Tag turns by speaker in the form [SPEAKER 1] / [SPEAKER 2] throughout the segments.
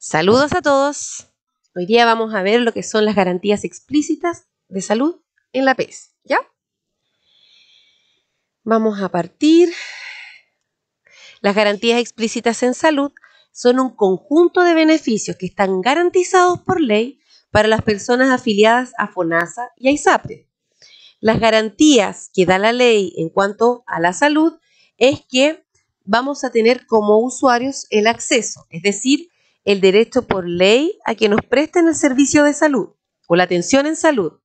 [SPEAKER 1] Saludos a todos. Hoy día vamos a ver lo que son las garantías explícitas de salud en la PES, ¿ya? Vamos a partir. Las garantías explícitas en salud son un conjunto de beneficios que están garantizados por ley para las personas afiliadas a FONASA y a ISAPRE. Las garantías que da la ley en cuanto a la salud es que vamos a tener como usuarios el acceso, es decir, el derecho por ley a que nos presten el servicio de salud o la atención en salud.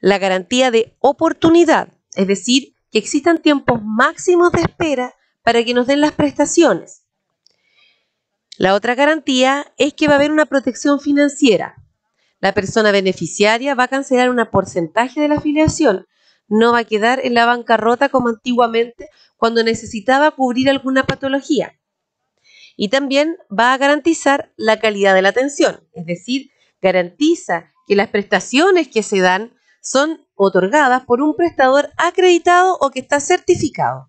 [SPEAKER 1] La garantía de oportunidad, es decir, que existan tiempos máximos de espera para que nos den las prestaciones. La otra garantía es que va a haber una protección financiera. La persona beneficiaria va a cancelar un porcentaje de la afiliación, no va a quedar en la bancarrota como antiguamente cuando necesitaba cubrir alguna patología y también va a garantizar la calidad de la atención, es decir, garantiza que las prestaciones que se dan son otorgadas por un prestador acreditado o que está certificado.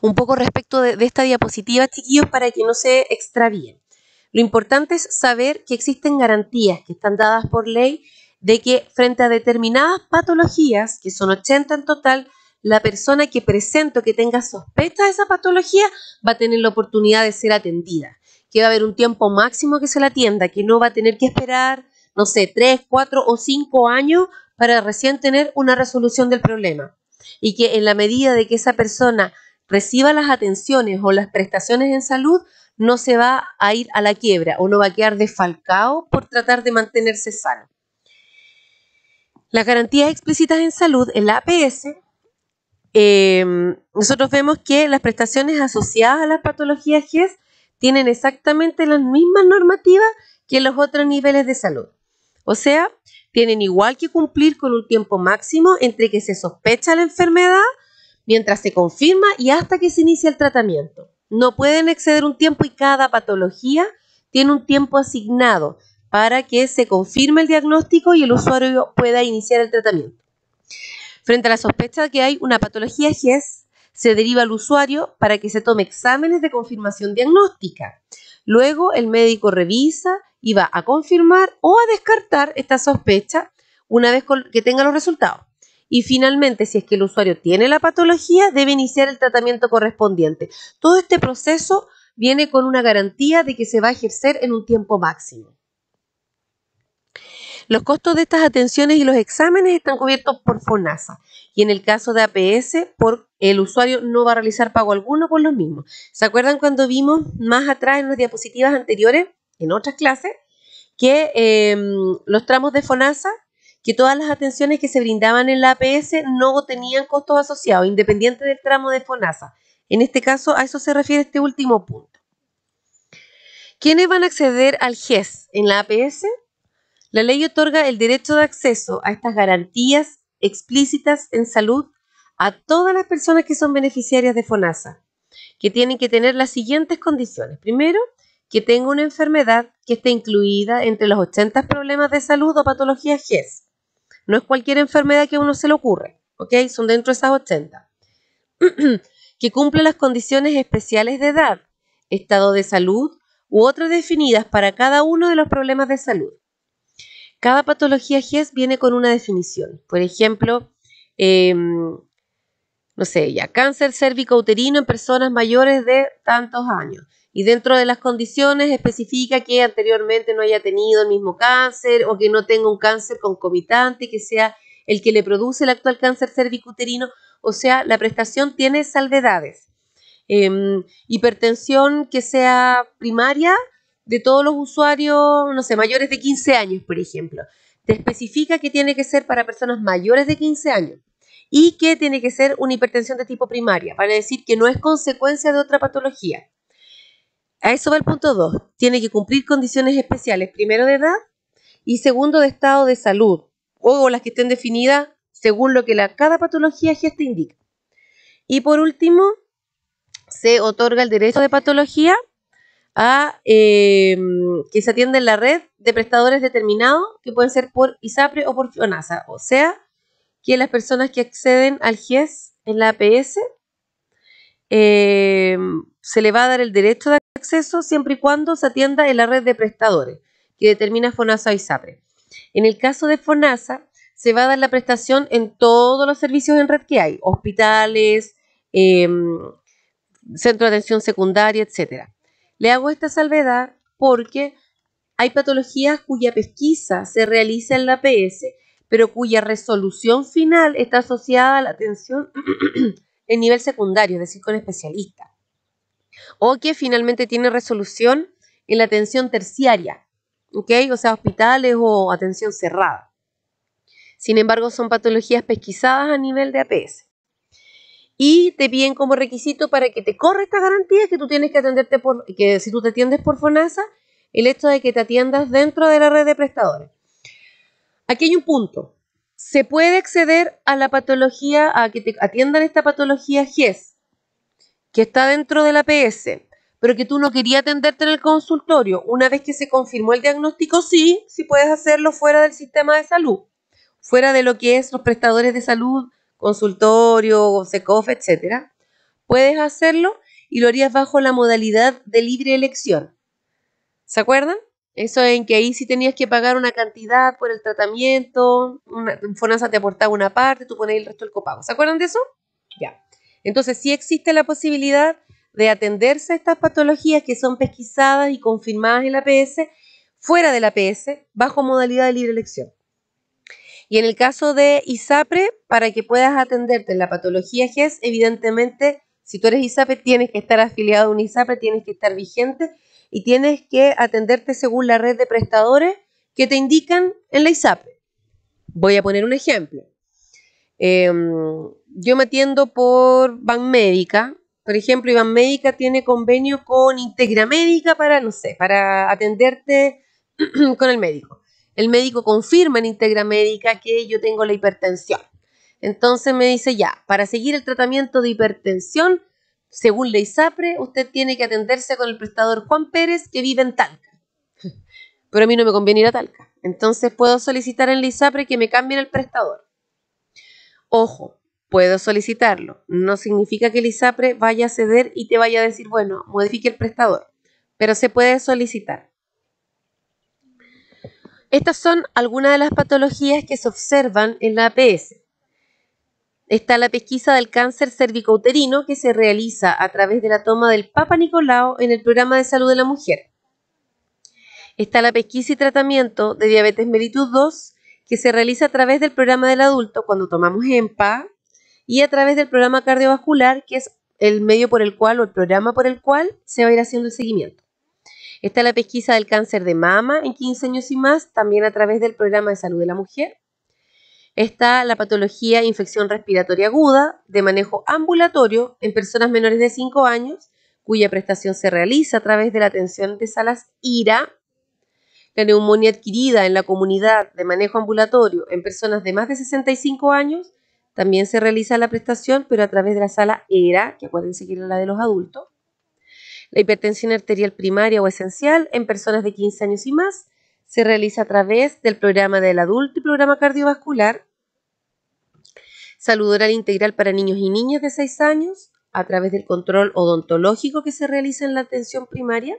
[SPEAKER 1] Un poco respecto de, esta diapositiva, chiquillos, para que no se extravíen. Lo importante es saber que existen garantías que están dadas por ley de que frente a determinadas patologías, que son 80 en total, la persona que presento que tenga sospecha de esa patología va a tener la oportunidad de ser atendida, que va a haber un tiempo máximo que se la atienda, que no va a tener que esperar, no sé, tres, cuatro o cinco años para recién tener una resolución del problema. Y que en la medida de que esa persona reciba las atenciones o las prestaciones en salud, no se va a ir a la quiebra o no va a quedar desfalcado por tratar de mantenerse sano. Las garantías explícitas en salud, el APS, Em, nosotros vemos que las prestaciones asociadas a las patologías e GES tienen exactamente las mismas normativas que los otros niveles de salud. O sea, tienen igual que cumplir con un tiempo máximo entre que se sospecha la enfermedad, mientras se confirma y hasta que se inicia el tratamiento. No pueden exceder un tiempo y cada patología tiene un tiempo asignado para que se confirme el diagnóstico y el usuario pueda iniciar el tratamiento. Frente a la sospecha de que hay una patología GES, se deriva al usuario para que se tome exámenes de confirmación diagnóstica. Luego el médico revisa y va a confirmar o a descartar esta sospecha una vez que tenga los resultados. Y finalmente, si es que el usuario tiene la patología, debe iniciar el tratamiento correspondiente. Todo este proceso viene con una garantía de que se va a ejercer en un tiempo máximo. Los costos de estas atenciones y los exámenes están cubiertos por FONASA y en el caso de APS, por, el usuario no va a realizar pago alguno por los mismos. ¿Se acuerdan cuando vimos más atrás en las diapositivas anteriores, en otras clases, que em, los tramos de FONASA, que todas las atenciones que se brindaban en la APS no tenían costos asociados, independiente del tramo de FONASA? En este caso, a eso se refiere este último punto. ¿Quiénes van a acceder al GES en la APS? La ley otorga el derecho de acceso a estas garantías explícitas en salud a todas las personas que son beneficiarias de FONASA, que tienen que tener las siguientes condiciones. Primero, que tenga una enfermedad que esté incluida entre los 80 problemas de salud o patologías e GES. No es cualquier enfermedad que a uno se le ocurre, ¿ok? Son dentro de esas 80. que cumpla las condiciones especiales de edad, estado de salud u otras definidas para cada uno de los problemas de salud cada patología GES viene con una definición. Por ejemplo, em, no sé, ya, cáncer cérvico-uterino en personas mayores de tantos años. Y dentro de las condiciones especifica que anteriormente no haya tenido el mismo cáncer o que no tenga un cáncer concomitante, que sea el que le produce el actual cáncer cérvico-uterino. O sea, la prestación tiene salvedades. Em, hipertensión que sea primaria de todos los usuarios, no sé, mayores de 15 años, por ejemplo. Te especifica que tiene que ser para personas mayores de 15 años y que tiene que ser una hipertensión de tipo primaria, para decir que no es consecuencia de otra patología. A eso va el punto 2. Tiene que cumplir condiciones especiales, primero de edad y segundo de estado de salud, o las que estén definidas según lo que la, cada patología gesta indica. Y por último, se otorga el derecho de patología a eh, que se atiende en la red de prestadores determinados que pueden ser por ISAPRE o por FONASA, O sea, que las personas que acceden al GES en la APS eh, se le va a dar el derecho de acceso siempre y cuando se atienda en la red de prestadores que determina FONASA o ISAPRE. En el caso de FONASA, se va a dar la prestación en todos los servicios en red que hay, hospitales, eh, centro de atención secundaria, etcétera. Le hago esta salvedad porque hay patologías cuya pesquisa se realiza en la PS, pero cuya resolución final está asociada a la atención en nivel secundario, es decir, con especialista, o que finalmente tiene resolución en la atención terciaria, ¿ok? o sea, hospitales o atención cerrada. Sin embargo, son patologías pesquisadas a nivel de APS y te piden como requisito para que te corra esta garantía que tú tienes que atenderte por, que si tú te atiendes por FONASA, el hecho de que te atiendas dentro de la red de prestadores. Aquí hay un punto. Se puede acceder a la patología, a que te atiendan esta patología GES, que está dentro de la PS, pero que tú no querías atenderte en el consultorio. Una vez que se confirmó el diagnóstico, sí, sí puedes hacerlo fuera del sistema de salud, fuera de lo que es los prestadores de salud consultorio, SECOF, etcétera, puedes hacerlo y lo harías bajo la modalidad de libre elección. ¿Se acuerdan? Eso en que ahí sí tenías que pagar una cantidad por el tratamiento, una, Fonasa te aportaba una parte, tú ponías el resto del copago. ¿Se acuerdan de eso? Ya. Entonces sí existe la posibilidad de atenderse a estas patologías que son pesquisadas y confirmadas en la PS, fuera de la PS, bajo modalidad de libre elección. Y en el caso de ISAPRE, para que puedas atenderte en la patología GES, evidentemente, si tú eres ISAPRE, tienes que estar afiliado a un ISAPRE, tienes que estar vigente y tienes que atenderte según la red de prestadores que te indican en la ISAPRE. Voy a poner un ejemplo. Em, yo me atiendo por Banmédica. Por ejemplo, Banmédica tiene convenio con Integra Médica para, no sé, para atenderte con el médico el médico confirma en Integra Médica que yo tengo la hipertensión. Entonces me dice ya, para seguir el tratamiento de hipertensión, según la ISAPRE, usted tiene que atenderse con el prestador Juan Pérez que vive en Talca. Pero a mí no me conviene ir a Talca. Entonces puedo solicitar en la ISAPRE que me cambien el prestador. Ojo, puedo solicitarlo. No significa que la ISAPRE vaya a ceder y te vaya a decir, bueno, modifique el prestador. Pero se puede solicitar. Estas son algunas de las patologías que se observan en la APS. Está la pesquisa del cáncer cervicouterino que se realiza a través de la toma del Papa Nicolau en el programa de salud de la mujer. Está la pesquisa y tratamiento de diabetes mellitus 2 que se realiza a través del programa del adulto cuando tomamos EMPA y a través del programa cardiovascular que es el medio por el cual o el programa por el cual se va a ir haciendo el seguimiento. Está la pesquisa del cáncer de mama en 15 años y más, también a través del programa de salud de la mujer. Está la patología infección respiratoria aguda de manejo ambulatorio en personas menores de 5 años, cuya prestación se realiza a través de la atención de salas IRA. La neumonía adquirida en la comunidad de manejo ambulatorio en personas de más de 65 años, también se realiza la prestación, pero a través de la sala ERA, que acuérdense que era la de los adultos. La hipertensión arterial primaria o esencial en personas de 15 años y más se realiza a través del programa del adulto y programa cardiovascular. Salud oral integral para niños y niñas de 6 años a través del control odontológico que se realiza en la atención primaria.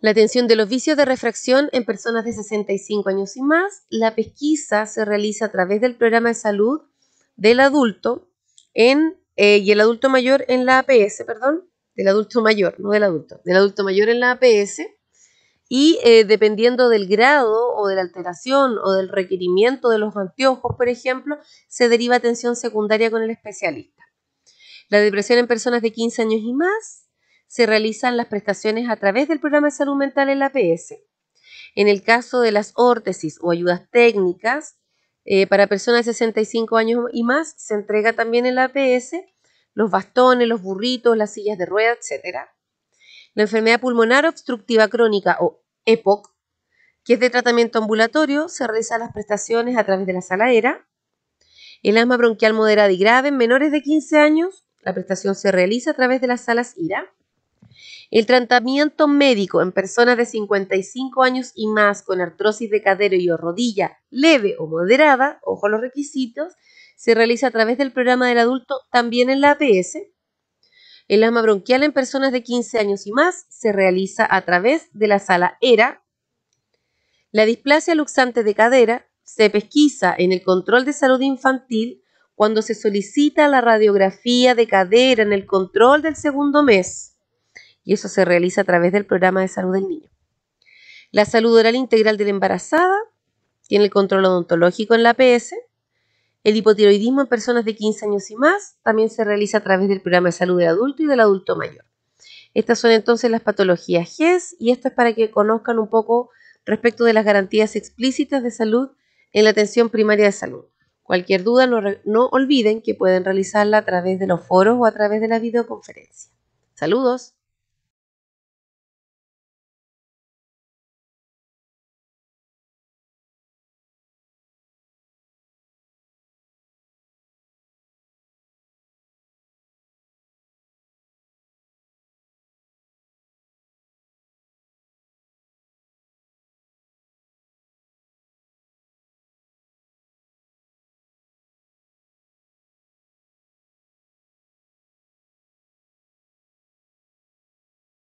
[SPEAKER 1] La atención de los vicios de refracción en personas de 65 años y más. La pesquisa se realiza a través del programa de salud del adulto en, eh, y el adulto mayor en la APS, perdón del adulto mayor, no del adulto, del adulto mayor en la APS. Y eh, dependiendo del grado o de la alteración o del requerimiento de los anteojos, por ejemplo, se deriva atención secundaria con el especialista. La depresión en personas de 15 años y más se realizan las prestaciones a través del programa de salud mental en la APS. En el caso de las órtesis o ayudas técnicas, eh, para personas de 65 años y más se entrega también en la APS los bastones, los burritos, las sillas de rueda, etc. La enfermedad pulmonar obstructiva crónica o EPOC, que es de tratamiento ambulatorio, se realiza las prestaciones a través de la sala ERA. El asma bronquial moderada y grave en menores de 15 años, la prestación se realiza a través de las salas IRA. El tratamiento médico en personas de 55 años y más con artrosis de cadera y o rodilla leve o moderada, ojo a los requisitos, se realiza a través del programa del adulto también en la APS. El asma bronquial en personas de 15 años y más se realiza a través de la sala ERA. La displasia luxante de cadera se pesquisa en el control de salud infantil cuando se solicita la radiografía de cadera en el control del segundo mes y eso se realiza a través del programa de salud del niño. La salud oral integral de la embarazada tiene el control odontológico en la PS. El hipotiroidismo en personas de 15 años y más también se realiza a través del programa de salud del adulto y del adulto mayor. Estas son entonces las patologías GES y esto es para que conozcan un poco respecto de las garantías explícitas de salud en la atención primaria de salud. Cualquier duda no olviden que pueden realizarla a través de los foros o a través de la videoconferencia. Saludos.